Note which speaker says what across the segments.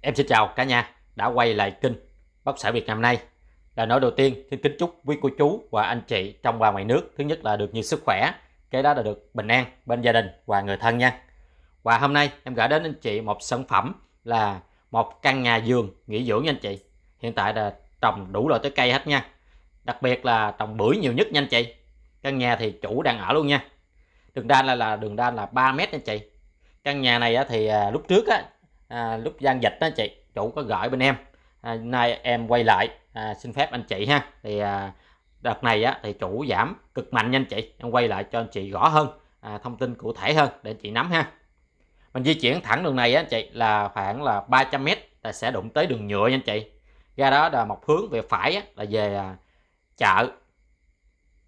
Speaker 1: Em xin chào cả nhà đã quay lại kênh Bác Sĩ Việt Nam nay. Lời nói đầu tiên xin kính chúc quý cô chú và anh chị trong và ngoài nước thứ nhất là được nhiều sức khỏe, cái đó là được bình an bên gia đình và người thân nha. Và hôm nay em gửi đến anh chị một sản phẩm là một căn nhà giường nghỉ dưỡng nha anh chị. Hiện tại là trồng đủ loại trái cây hết nha đặc biệt là trồng bưởi nhiều nhất nha anh chị căn nhà thì chủ đang ở luôn nha đường đan là, là đường đan là 3 mét nha chị căn nhà này thì à, lúc trước á à, lúc gian dịch đó chị chủ có gửi bên em à, nay em quay lại xin phép anh chị ha thì đợt này á thì chủ giảm cực mạnh nha anh chị em quay lại cho anh chị rõ hơn thông tin cụ thể hơn để chị nắm ha mình di chuyển thẳng đường này á chị là khoảng là 300 mét là sẽ đụng tới đường nhựa nha anh chị ra đó là một hướng về phải á, là về chợ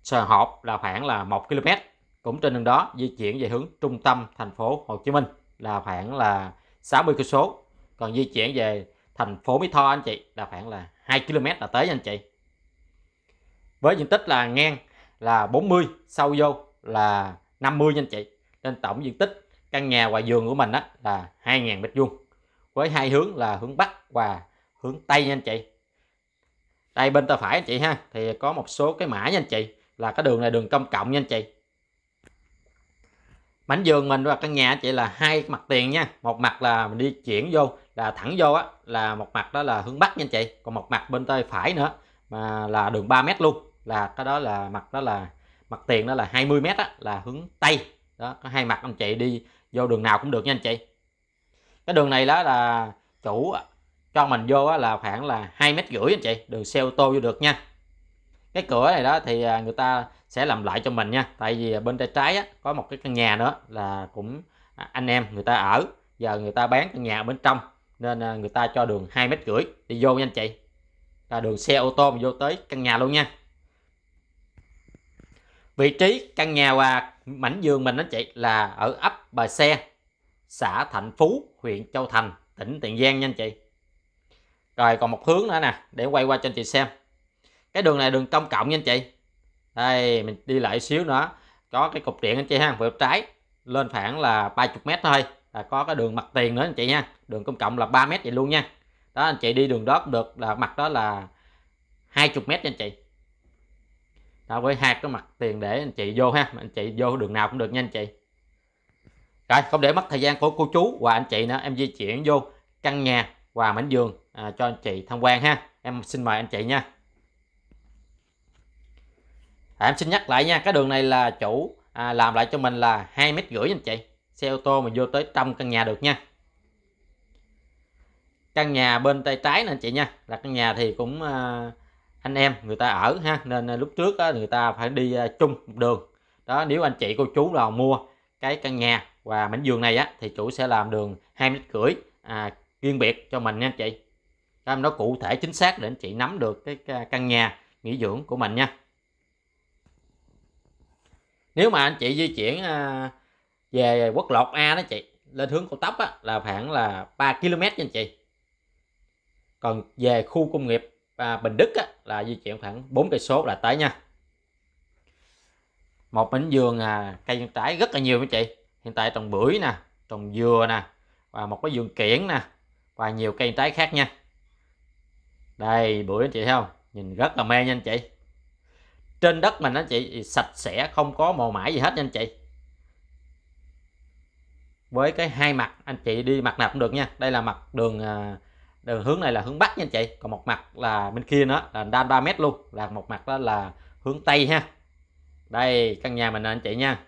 Speaker 1: Sờ Hộp là khoảng là 1 km cũng trên đường đó di chuyển về hướng trung tâm thành phố Hồ Chí Minh là khoảng là 60 cây số còn di chuyển về thành phố Mỹ Tho anh chị là khoảng là 2 km là tới anh chị với diện tích là ngang là 40 sâu vô là 50 anh chị nên tổng diện tích căn nhà và giường của mình á, là 2.000 mét vuông với hai hướng là hướng Bắc và hướng Tây nha anh chị đây bên tay phải anh chị ha thì có một số cái mã nha anh chị là cái đường này đường công cộng nha anh chị mảnh giường mình và căn nhà chị là hai mặt tiền nha một mặt là mình đi chuyển vô là thẳng vô á là một mặt đó là hướng bắc nha anh chị còn một mặt bên tay phải nữa mà là đường 3 mét luôn là cái đó là mặt đó là mặt tiền đó là 20 mét á là hướng tây đó có hai mặt anh chị đi vô đường nào cũng được nha anh chị cái đường này đó là chủ cho mình vô là khoảng là hai mét rưỡi anh chị đường xe ô tô vô được nha cái cửa này đó thì à, người ta sẽ làm lại cho mình nha tại vì à, bên tay trái á, có một cái căn nhà nữa là cũng à, anh em người ta ở giờ người ta bán căn nhà bên trong nên người ta cho đường hai mét rưỡi đi vô nha anh chị là đường xe ô tô mà vô tới căn nhà luôn nha vị trí căn nhà và mảnh vườn mình đó chị là ở ấp Bà Xe xã Thạnh Phú huyện Châu Thành tỉnh Tiền Giang nha anh chị rồi còn một hướng nữa nè để quay qua cho anh chị xem cái đường này đường công cộng nha anh chị đây mình đi lại xíu nữa có cái cục điện anh chị ha về trái lên khoảng là 30 mét thôi là có cái đường mặt tiền nữa anh chị nha đường công cộng là 3 mét vậy luôn nha đó anh chị đi đường đó cũng được là mặt đó là 20 mét nha anh chị đó với hai cái mặt tiền để anh chị vô ha anh chị vô đường nào cũng được nha anh chị rồi không để mất thời gian của cô chú và anh chị nữa em di chuyển vô căn nhà và mảnh giường à, cho anh chị tham quan ha em xin mời anh chị nha à, em xin nhắc lại nha cái đường này là chủ à, làm lại cho mình là hai mét rưỡi anh chị xe ô tô mình vô tới trong căn nhà được nha căn nhà bên tay trái nè anh chị nha là căn nhà thì cũng à, anh em người ta ở ha nên à, lúc trước á, người ta phải đi à, chung một đường đó nếu anh chị cô chú nào mua cái căn nhà và mảnh giường này á thì chủ sẽ làm đường hai mét rưỡi à, riêng biệt cho mình nha anh chị các em nó cụ thể chính xác để anh chị nắm được cái căn nhà nghỉ dưỡng của mình nha nếu mà anh chị di chuyển à, về quốc lộ A đó chị lên hướng cầu tốc á, là khoảng là 3 km nha anh chị còn về khu công nghiệp à, Bình Đức á, là di chuyển khoảng 4 cây số là tới nha một mảnh vườn à, cây ăn trái rất là nhiều anh chị hiện tại trồng bưởi nè trồng dừa nè và một cái vườn kiển nè và nhiều cây trái khác nha đây bưởi anh chị thấy không nhìn rất là mê nha anh chị trên đất mình anh chị sạch sẽ không có màu mãi gì hết nha anh chị với cái hai mặt anh chị đi mặt nào cũng được nha đây là mặt đường à, đường hướng này là hướng bắc nha anh chị còn một mặt là bên kia nữa là đan 3 mét luôn là một mặt đó là hướng tây ha đây căn nhà mình anh chị nha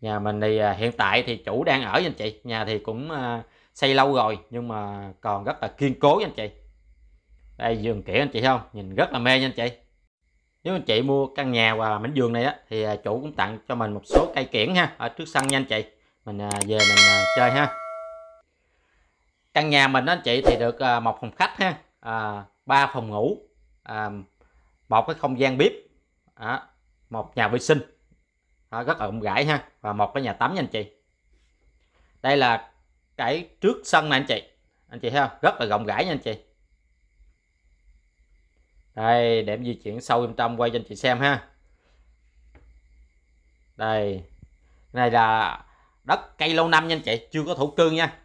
Speaker 1: nhà mình thì à, hiện tại thì chủ đang ở nha anh chị nhà thì cũng à, xây lâu rồi nhưng mà còn rất là kiên cố nha anh chị đây giường kiểu anh chị không nhìn rất là mê nha anh chị nếu anh chị mua căn nhà và mảnh giường này á thì à, chủ cũng tặng cho mình một số cây kiển ha ở trước sân nha anh chị mình à, về mình à, chơi ha căn nhà mình đó anh chị thì được một phòng khách ha ba phòng ngủ một cái không gian bếp một nhà vệ sinh rất là rộng rãi ha và một cái nhà tắm nha anh chị đây là cái trước sân này anh chị anh chị thấy không rất là rộng rãi nha anh chị đây để em di chuyển sâu bên trong quay cho anh chị xem ha đây này là đất cây lâu năm nha anh chị chưa có thổ cư nha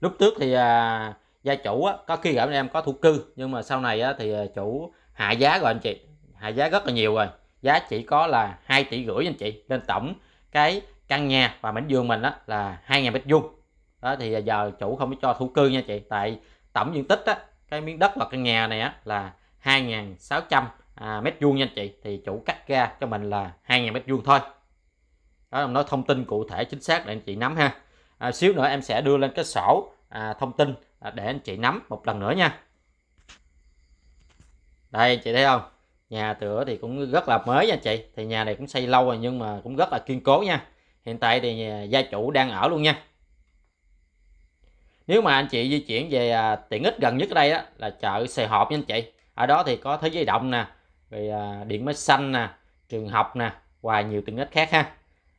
Speaker 1: lúc trước thì à, gia chủ á, có khi gửi em có thổ cư nhưng mà sau này á, thì à, chủ hạ giá rồi anh chị hạ giá rất là nhiều rồi giá chỉ có là hai tỷ rưỡi anh chị nên tổng cái căn nhà và mảnh vườn mình đó là 2.000 mét vuông đó thì giờ chủ không có cho thu cư nha chị tại tổng diện tích đó, cái miếng đất và căn nhà này á, là 2.600 à, mét vuông nha chị thì chủ cắt ra cho mình là 2.000 mét vuông thôi đó em nói thông tin cụ thể chính xác để anh chị nắm ha à, xíu nữa em sẽ đưa lên cái sổ à, thông tin à, để anh chị nắm một lần nữa nha đây chị thấy không nhà cửa thì cũng rất là mới nha chị thì nhà này cũng xây lâu rồi nhưng mà cũng rất là kiên cố nha hiện tại thì à, gia chủ đang ở luôn nha nếu mà anh chị di chuyển về à, tiện ích gần nhất ở đây đó là chợ Sài Hộp nha anh chị ở đó thì có thế giới động nè rồi à, điện máy xanh nè trường học nè và nhiều tiện ích khác ha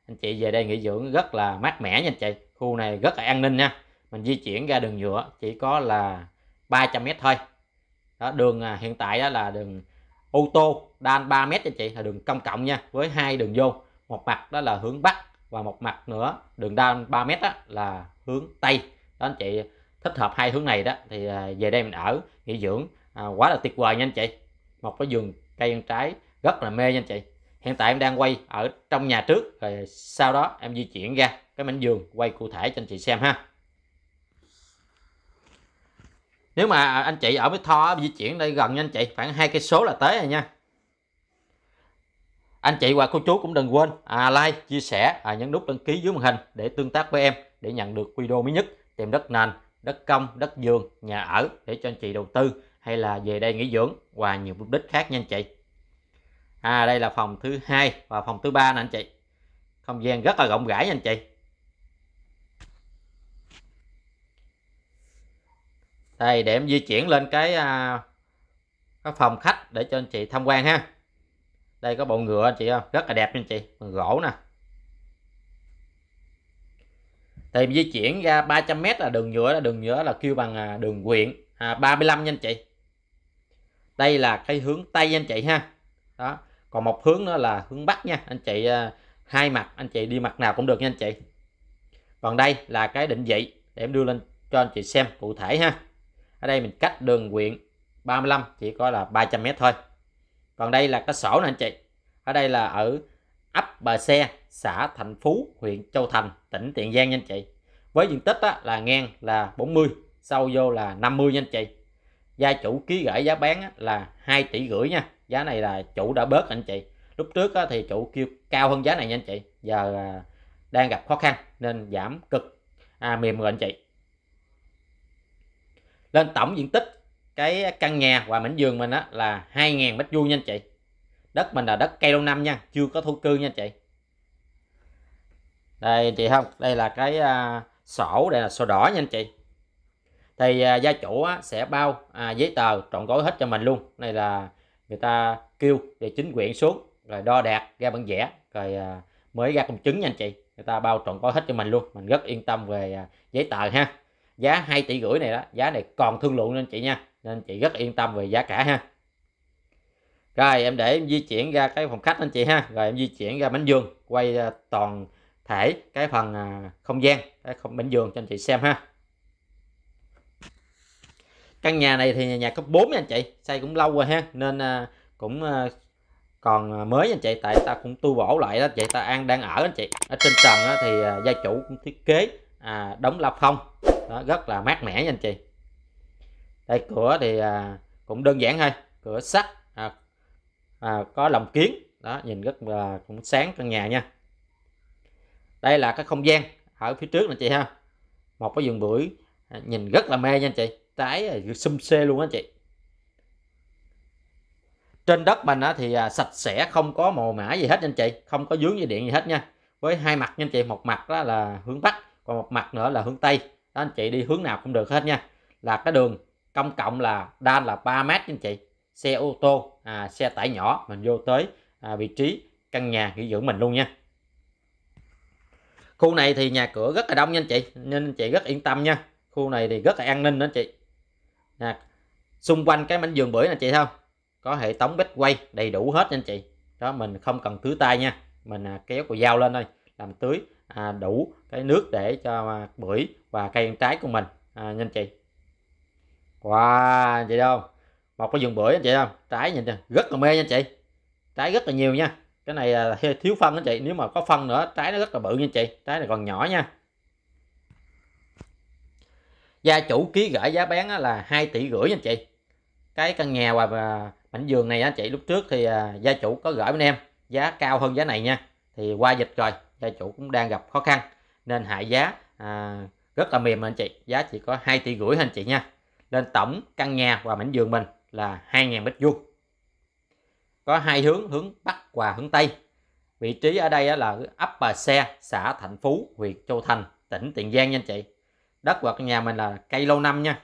Speaker 1: anh chị về đây nghỉ dưỡng rất là mát mẻ nha anh chị khu này rất là an ninh nha mình di chuyển ra đường nhựa chỉ có là 300 mét thôi đó, đường hiện tại đó là đường ô tô đan 3 mét cho chị là đường công cộng nha với hai đường vô một mặt đó là hướng bắc và một mặt nữa đường down 3 mét đó là hướng tây đó anh chị thích hợp hai hướng này đó thì à, về đây mình ở nghỉ dưỡng à, quá là tuyệt vời nha anh chị một cái vườn cây ăn trái rất là mê nha anh chị hiện tại em đang quay ở trong nhà trước rồi sau đó em di chuyển ra cái mảnh vườn quay cụ thể cho anh chị xem ha nếu mà anh chị ở với Tho di chuyển đây gần nha anh chị khoảng hai cây số là tới rồi nha anh chị và cô chú cũng đừng quên à, like chia sẻ à, nhấn nút đăng ký dưới màn hình để tương tác với em để nhận được video mới nhất tìm đất nền đất công đất vườn nhà ở để cho anh chị đầu tư hay là về đây nghỉ dưỡng và nhiều mục đích khác nha anh chị à đây là phòng thứ hai và phòng thứ ba nè anh chị không gian rất là rộng rãi nha anh chị đây để em di chuyển lên cái, à, cái phòng khách để cho anh chị tham quan ha đây có bộ ngựa anh chị không rất là đẹp nha anh chị bằng gỗ nè tìm di chuyển ra 300m là đường nhựa là đường nhựa là kêu bằng à, đường quyện à, 35 nha anh chị đây là cái hướng tây anh chị ha đó còn một hướng nữa là hướng bắc nha anh chị à, hai mặt anh chị đi mặt nào cũng được nha anh chị còn đây là cái định vị để em đưa lên cho anh chị xem cụ thể ha ở đây mình cách đường quyện 35 chỉ có là 300m thôi còn đây là cái sổ nè anh chị ở đây là ở ấp Bà Xe xã Thành Phú huyện Châu Thành tỉnh Tiền Giang nha anh chị với diện tích á, là ngang là 40 sâu vô là 50 nha anh chị gia chủ ký gửi giá bán á, là 2 tỷ rưỡi nha giá này là chủ đã bớt anh chị lúc trước á, thì chủ kêu cao hơn giá này nha anh chị giờ à, đang gặp khó khăn nên giảm cực à, mềm rồi anh chị lên tổng diện tích cái căn nhà và mảnh vườn mình á là 2.000 mét vuông nha anh chị đất mình là đất cây lâu năm nha chưa có thổ cư nha anh chị đây chị không đây là cái à, sổ đây là sổ đỏ nha anh chị thì à, gia chủ á, sẽ bao à, giấy tờ trọn gói hết cho mình luôn này là người ta kêu về chính quyền xuống rồi đo đạc ra bản vẽ rồi à, mới ra công chứng nha anh chị người ta bao trọn gói hết cho mình luôn mình rất yên tâm về à, giấy tờ ha giá 2 tỷ rưỡi này đó giá này còn thương lượng nên chị nha nên chị rất yên tâm về giá cả ha rồi em để em di chuyển ra cái phòng khách anh chị ha rồi em di chuyển ra bánh giường, quay toàn thể cái phần à, không gian cái không bánh giường cho anh chị xem ha căn nhà này thì nhà, nhà cấp 4 nha anh chị xây cũng lâu rồi ha nên à, cũng à, còn mới anh chị tại ta cũng tu bổ lại đó chị ta an đang ở anh chị ở trên trần thì gia chủ cũng thiết kế à, đóng lọc không đó, rất là mát mẻ nha anh chị đây cửa thì à, cũng đơn giản thôi cửa sắt à, à, có lồng kiến đó nhìn rất là cũng sáng căn nhà nha đây là cái không gian ở phía trước nè chị ha một cái vườn bưởi à, nhìn rất là mê nha anh chị trái xum à, xê luôn á chị trên đất mình á, thì à, sạch sẽ không có màu mã gì hết nha anh chị không có dướng dây điện gì hết nha với hai mặt nha anh chị một mặt đó là hướng bắc còn một mặt nữa là hướng tây đó anh chị đi hướng nào cũng được hết nha là cái đường công cộng là đan là 3 mét anh chị xe ô tô à, xe tải nhỏ mình vô tới à, vị trí căn nhà nghỉ dưỡng mình luôn nha khu này thì nhà cửa rất là đông nha anh chị nên anh chị rất yên tâm nha khu này thì rất là an ninh đó anh chị à, xung quanh cái mảnh giường bưởi anh chị không có hệ thống bếp quay đầy đủ hết nha anh chị đó mình không cần thứ tay nha mình à, kéo cùi dao lên thôi làm tưới à, đủ cái nước để cho à, bưởi và cây ăn trái của mình à, nha anh chị wow vậy đâu một cái vườn bưởi anh chị không trái nhìn chưa rất là mê nha anh chị trái rất là nhiều nha cái này hơi thiếu phân anh chị nếu mà có phân nữa trái nó rất là bự nha anh chị trái này còn nhỏ nha gia chủ ký gửi giá bán là 2 tỷ rưỡi anh chị cái căn nhà và à, mảnh vườn này anh chị lúc trước thì à, gia chủ có gửi bên em giá cao hơn giá này nha thì qua dịch rồi gia chủ cũng đang gặp khó khăn nên hạ giá à, rất là mềm anh chị giá chỉ có 2 tỷ rưỡi anh chị nha lên tổng căn nhà và mảnh giường mình là 2.000 mét vuông có hai hướng hướng bắc và hướng tây vị trí ở đây là ấp Bà Xe xã Thạnh Phú huyện Châu Thành tỉnh Tiền Giang nha anh chị đất và căn nhà mình là cây lâu năm nha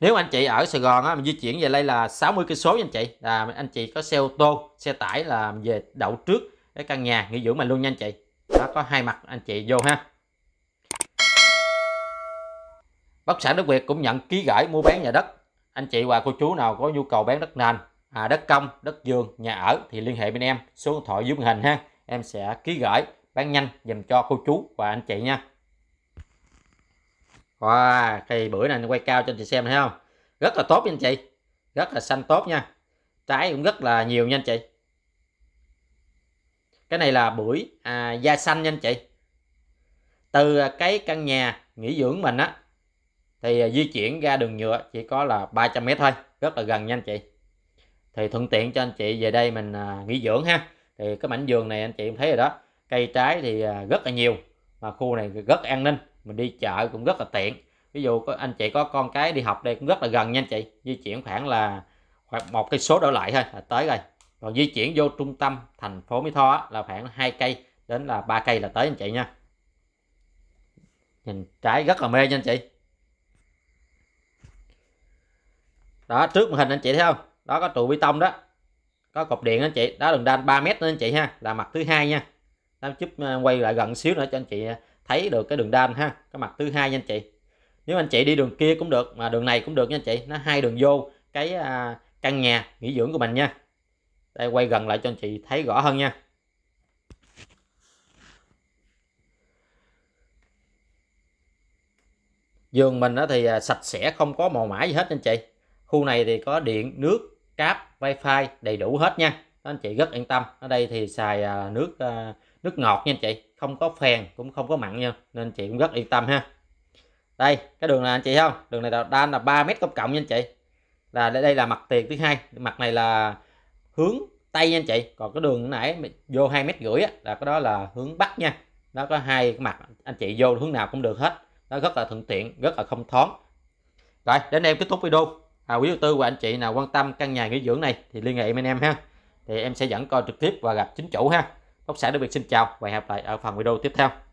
Speaker 1: nếu anh chị ở Sài Gòn á, mình di chuyển về đây là 60 cây số anh chị là anh chị có xe ô tô xe tải là về đậu trước cái căn nhà nghỉ dưỡng mình luôn nha anh chị đó có hai mặt anh chị vô ha bất sản đất việt cũng nhận ký gửi mua bán nhà đất anh chị và cô chú nào có nhu cầu bán đất nền à, đất công đất vườn nhà ở thì liên hệ bên em số điện thoại dưới màn hình ha em sẽ ký gửi bán nhanh dành cho cô chú và anh chị nha wow, cây bưởi này quay cao cho anh chị xem thấy không rất là tốt nha anh chị rất là xanh tốt nha trái cũng rất là nhiều nha anh chị cái này là bưởi à, da xanh nha anh chị từ à, cái căn nhà nghỉ dưỡng mình á thì à, di chuyển ra đường nhựa chỉ có là 300 mét thôi rất là gần nha anh chị thì thuận tiện cho anh chị về đây mình à, nghỉ dưỡng ha thì cái mảnh vườn này anh chị cũng thấy rồi đó cây trái thì à, rất là nhiều mà khu này rất an ninh mình đi chợ cũng rất là tiện ví dụ có anh chị có con cái đi học đây cũng rất là gần nha anh chị di chuyển khoảng là khoảng một cái số đổ lại thôi là tới rồi còn di chuyển vô trung tâm thành phố Mỹ Tho là khoảng hai cây đến là ba cây là tới anh chị nha nhìn trái rất là mê nha anh chị đó trước màn hình anh chị thấy không đó có trụ bê tông đó có cột điện anh chị đó đường đan 3 mét nữa anh chị ha là mặt thứ hai nha Nam giúp ờ, quay lại gần xíu nữa cho anh chị ờ, thấy được cái đường đan ha cái mặt thứ hai nha anh chị nếu anh chị đi đường kia cũng được mà đường này cũng được nha anh chị nó hai đường vô cái à, căn nhà nghỉ dưỡng của mình nha đây quay gần lại cho anh chị thấy rõ hơn nha giường mình đó thì à, sạch sẽ không có màu mã gì hết anh chị khu này thì có điện nước cáp wifi đầy đủ hết nha đó, anh chị rất yên tâm ở đây thì xài à, nước à, nước ngọt nha anh chị không có phèn cũng không có mặn nha nên anh chị cũng rất yên tâm ha đây cái đường này anh chị không đường này đang là 3 mét công cộng nha anh chị là đây là mặt tiền thứ hai mặt này là hướng tây nha anh chị còn cái đường nãy vô hai mét rưỡi là cái đó là hướng bắc nha nó có hai cái mặt anh chị vô hướng nào cũng được hết nó rất là thuận tiện rất là không thoáng rồi đến đây em kết thúc video à, quý đầu tư và anh chị nào quan tâm căn nhà nghỉ dưỡng này thì liên hệ với anh em ha thì em sẽ dẫn coi trực tiếp và gặp chính chủ ha bác xã đặc biệt xin chào và hẹn gặp lại ở phần video tiếp theo